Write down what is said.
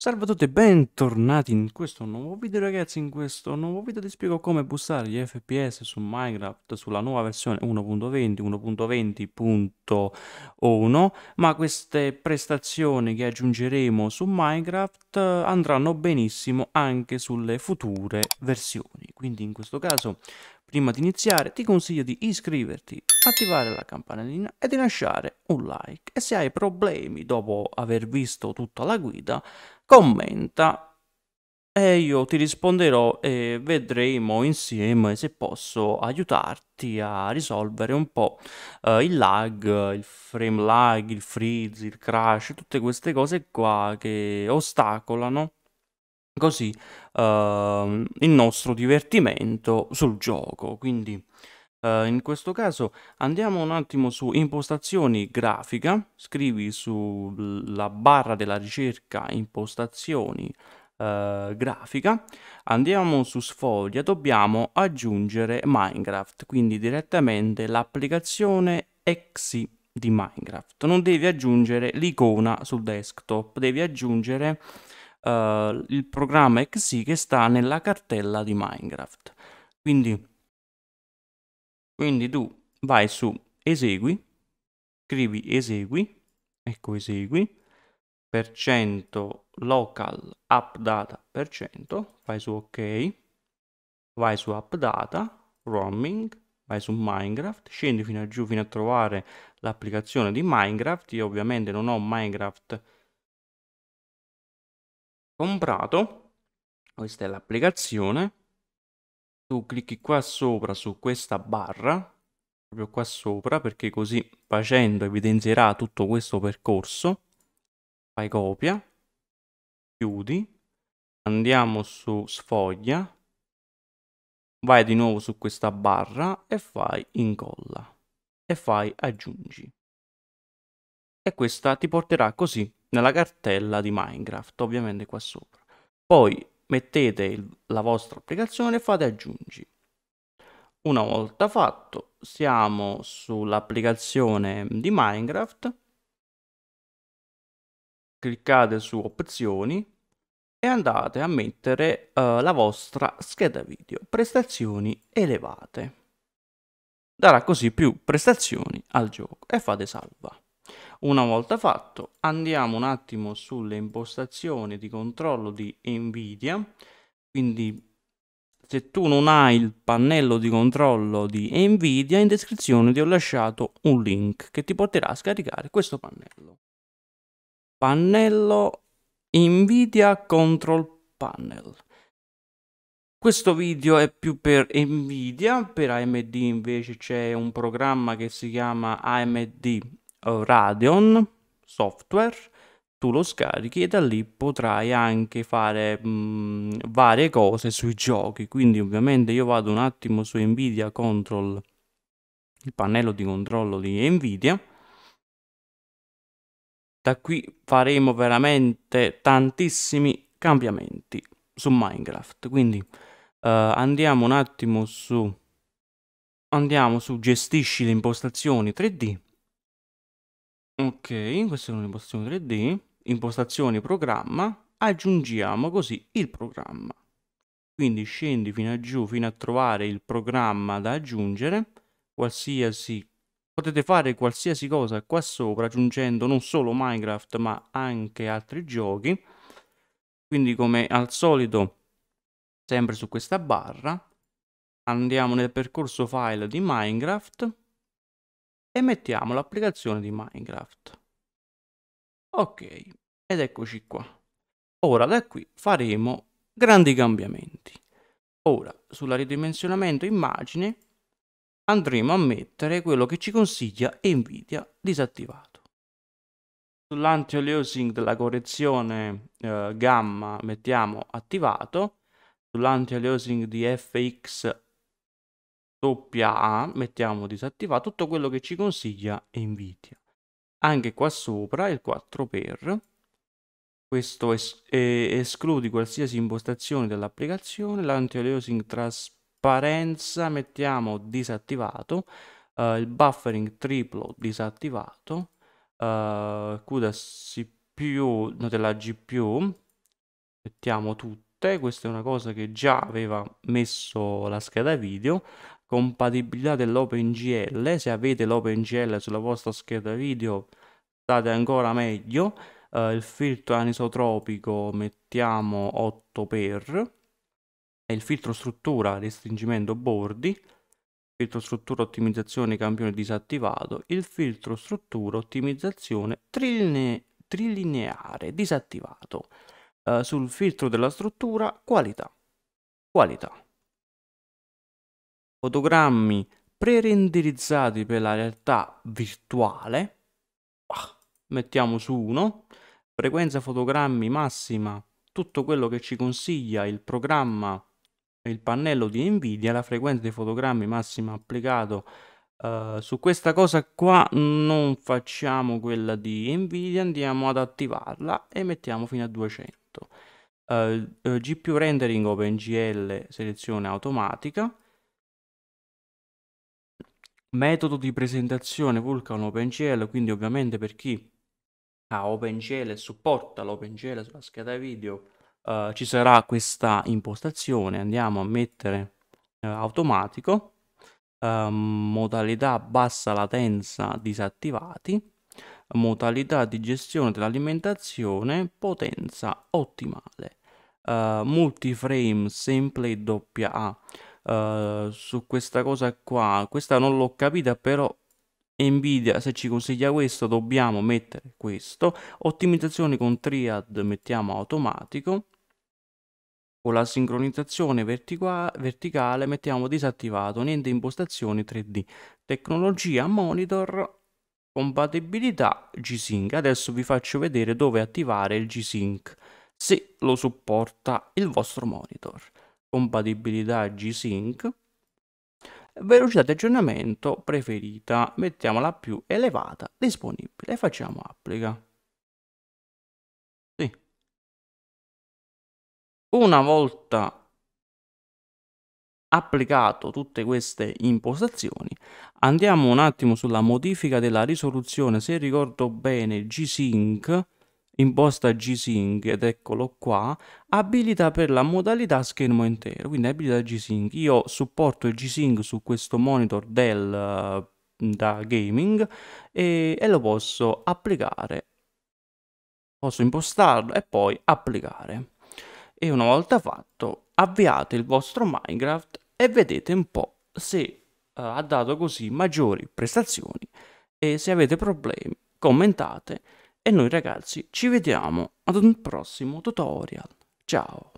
Salve a tutti e bentornati in questo nuovo video ragazzi, in questo nuovo video ti spiego come bussare gli FPS su Minecraft sulla nuova versione 1.20, 1.20.1 ma queste prestazioni che aggiungeremo su Minecraft andranno benissimo anche sulle future versioni, quindi in questo caso Prima di iniziare ti consiglio di iscriverti, attivare la campanellina e di lasciare un like e se hai problemi dopo aver visto tutta la guida commenta e io ti risponderò e vedremo insieme se posso aiutarti a risolvere un po' eh, il lag, il frame lag, il freeze, il crash, tutte queste cose qua che ostacolano così uh, il nostro divertimento sul gioco. Quindi uh, in questo caso andiamo un attimo su impostazioni grafica, scrivi sulla barra della ricerca impostazioni Uh, grafica andiamo su sfoglia dobbiamo aggiungere minecraft quindi direttamente l'applicazione exi di minecraft non devi aggiungere l'icona sul desktop devi aggiungere uh, il programma exe che sta nella cartella di Minecraft. Quindi, quindi tu vai su esegui, scrivi esegui, ecco esegui, per cento local app data per cento, vai su ok, vai su app data, roaming, vai su Minecraft, scendi fino a giù fino a trovare l'applicazione di Minecraft, io ovviamente non ho Minecraft comprato, questa è l'applicazione, tu clicchi qua sopra su questa barra, proprio qua sopra, perché così facendo evidenzierà tutto questo percorso, fai copia, chiudi, andiamo su sfoglia, vai di nuovo su questa barra e fai incolla e fai aggiungi e questa ti porterà così nella cartella di Minecraft, ovviamente qua sopra. Poi mettete il, la vostra applicazione e fate aggiungi. Una volta fatto, siamo sull'applicazione di Minecraft, cliccate su opzioni e andate a mettere uh, la vostra scheda video, prestazioni elevate. Darà così più prestazioni al gioco e fate salva. Una volta fatto, andiamo un attimo sulle impostazioni di controllo di NVIDIA, quindi se tu non hai il pannello di controllo di Nvidia, in descrizione ti ho lasciato un link che ti porterà a scaricare questo pannello. Pannello Nvidia Control Panel. Questo video è più per Nvidia, per AMD invece c'è un programma che si chiama AMD Radeon software, tu lo scarichi e da lì potrai anche fare mh, mm, varie cose sui giochi. Quindi ovviamente io vado un attimo su Nvidia Control, il pannello di controllo di Nvidia. Da qui faremo veramente tantissimi cambiamenti su Minecraft. Quindi uh, andiamo un attimo su andiamo su gestisci le impostazioni 3D Ok, questa è un'impostazione 3D, impostazioni programma, aggiungiamo così il programma. Quindi scendi fino a giù fino a trovare il programma da aggiungere, qualsiasi Potete fare qualsiasi cosa qua sopra aggiungendo non solo Minecraft ma anche altri giochi. Quindi come al solito sempre su questa barra andiamo nel percorso file di Minecraft e mettiamo l'applicazione di Minecraft. Ok, ed eccoci qua. Ora da qui faremo grandi cambiamenti. Ora, sulla ridimensionamento immagine andremo a mettere quello che ci consiglia Nvidia disattivato. Sull'anti-aliasing della correzione eh, gamma mettiamo attivato, sull'anti-aliasing di FX doppia A, mettiamo disattivato tutto quello che ci consiglia Nvidia. Anche qua sopra il 4 per, questo es escludi qualsiasi impostazione dell'applicazione, l'anti-aliasing trasparenza mettiamo disattivato, uh, il buffering triplo disattivato, uh, eh, CUDA CPU, no, della GPU, mettiamo tutte, questa è una cosa che già aveva messo la scheda video compatibilità dell'OpenGL se avete l'OpenGL sulla vostra scheda video state ancora meglio uh, il filtro anisotropico mettiamo 8 per e il filtro struttura restringimento bordi filtro struttura ottimizzazione campione disattivato il filtro struttura ottimizzazione triline trilineare disattivato uh, sul filtro della struttura qualità qualità fotogrammi pre-renderizzati per la realtà virtuale, ah, mettiamo su 1, frequenza fotogrammi massima, tutto quello che ci consiglia il programma, il pannello di Nvidia, la frequenza dei fotogrammi massima applicato Uh, su questa cosa qua non facciamo quella di Nvidia, andiamo ad attivarla e mettiamo fino a 200. Uh, GPU rendering OpenGL selezione automatica, Metodo di presentazione Vulkan OpenGL, quindi ovviamente per chi ha OpenGL e supporta l'OpenGL sulla scheda video eh, ci sarà questa impostazione, andiamo a mettere eh, automatico, eh, modalità bassa latenza disattivati, modalità di gestione dell'alimentazione, potenza ottimale, eh, multiframe, sempre doppia A. Eh, su questa cosa qua. Questa non l'ho capita, però Nvidia se ci consiglia questo dobbiamo mettere questo. ottimizzazione con triad mettiamo automatico. Con la sincronizzazione verticale mettiamo disattivato, niente impostazioni 3D. Tecnologia monitor compatibilità G-Sync. Adesso vi faccio vedere dove attivare il G-Sync se lo supporta il vostro monitor compatibilità G-Sync, velocità di aggiornamento preferita, mettiamo la più elevata disponibile e facciamo applica. Sì. Una volta applicato tutte queste impostazioni andiamo un attimo sulla modifica della risoluzione se ricordo bene G-Sync imposta G-Sync ed eccolo qua, abilita per la modalità schermo intero, quindi abilita G-Sync. Io supporto il G-Sync su questo monitor del mm, da gaming e, e lo posso applicare. Posso impostarlo e poi applicare. E una volta fatto, avviate il vostro Minecraft e vedete un po' se uh, ha dato così maggiori prestazioni e se avete problemi commentate e noi ragazzi ci vediamo ad un prossimo tutorial. Ciao!